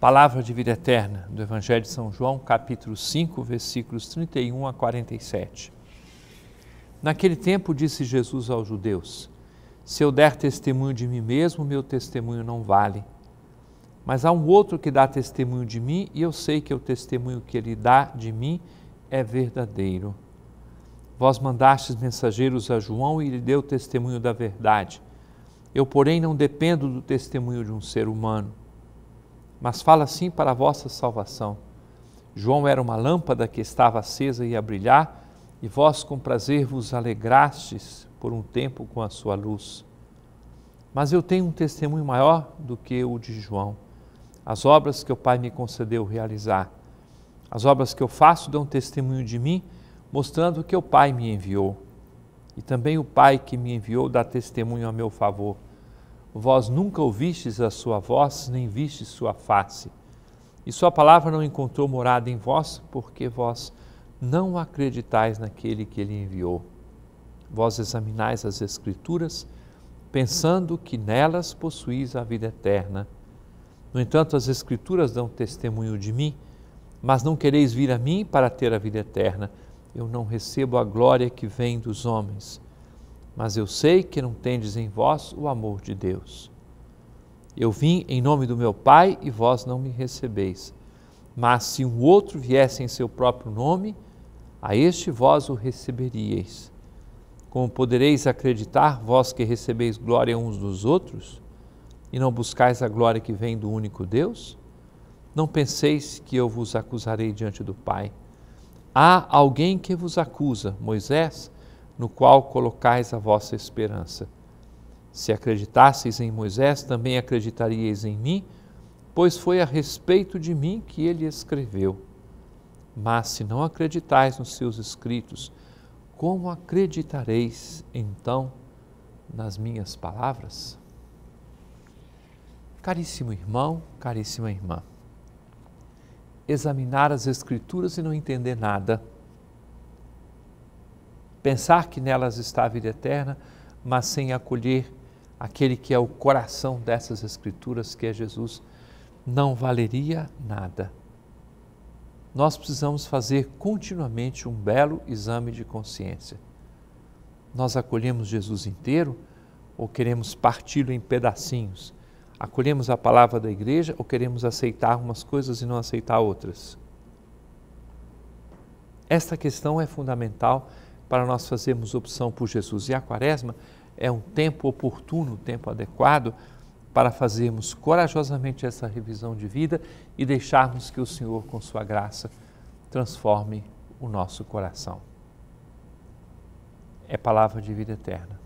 Palavra de vida eterna do Evangelho de São João, capítulo 5, versículos 31 a 47. Naquele tempo disse Jesus aos judeus: Se eu der testemunho de mim mesmo, meu testemunho não vale. Mas há um outro que dá testemunho de mim, e eu sei que o testemunho que ele dá de mim é verdadeiro. Vós mandastes mensageiros a João e ele deu testemunho da verdade. Eu, porém, não dependo do testemunho de um ser humano mas fala sim para a vossa salvação. João era uma lâmpada que estava acesa e a brilhar, e vós com prazer vos alegrastes por um tempo com a sua luz. Mas eu tenho um testemunho maior do que o de João. As obras que o Pai me concedeu realizar, as obras que eu faço dão testemunho de mim, mostrando que o Pai me enviou. E também o Pai que me enviou dá testemunho a meu favor vós nunca ouvistes a sua voz, nem vistes sua face. E sua palavra não encontrou morada em vós, porque vós não acreditais naquele que ele enviou. Vós examinais as Escrituras, pensando que nelas possuís a vida eterna. No entanto, as Escrituras dão testemunho de mim, mas não quereis vir a mim para ter a vida eterna. Eu não recebo a glória que vem dos homens mas eu sei que não tendes em vós o amor de Deus. Eu vim em nome do meu Pai e vós não me recebeis. Mas se um outro viesse em seu próprio nome, a este vós o receberíeis. Como podereis acreditar, vós que recebeis glória uns dos outros, e não buscais a glória que vem do único Deus? Não penseis que eu vos acusarei diante do Pai. Há alguém que vos acusa, Moisés, no qual colocais a vossa esperança. Se acreditasseis em Moisés, também acreditaríeis em mim, pois foi a respeito de mim que ele escreveu. Mas se não acreditais nos seus escritos, como acreditareis então nas minhas palavras? Caríssimo irmão, caríssima irmã, examinar as Escrituras e não entender nada pensar que nelas está a vida eterna, mas sem acolher aquele que é o coração dessas Escrituras, que é Jesus, não valeria nada. Nós precisamos fazer continuamente um belo exame de consciência. Nós acolhemos Jesus inteiro ou queremos parti-lo em pedacinhos? Acolhemos a palavra da igreja ou queremos aceitar umas coisas e não aceitar outras? Esta questão é fundamental para nós fazermos opção por Jesus. E a quaresma é um tempo oportuno, um tempo adequado para fazermos corajosamente essa revisão de vida e deixarmos que o Senhor, com Sua graça, transforme o nosso coração. É palavra de vida eterna.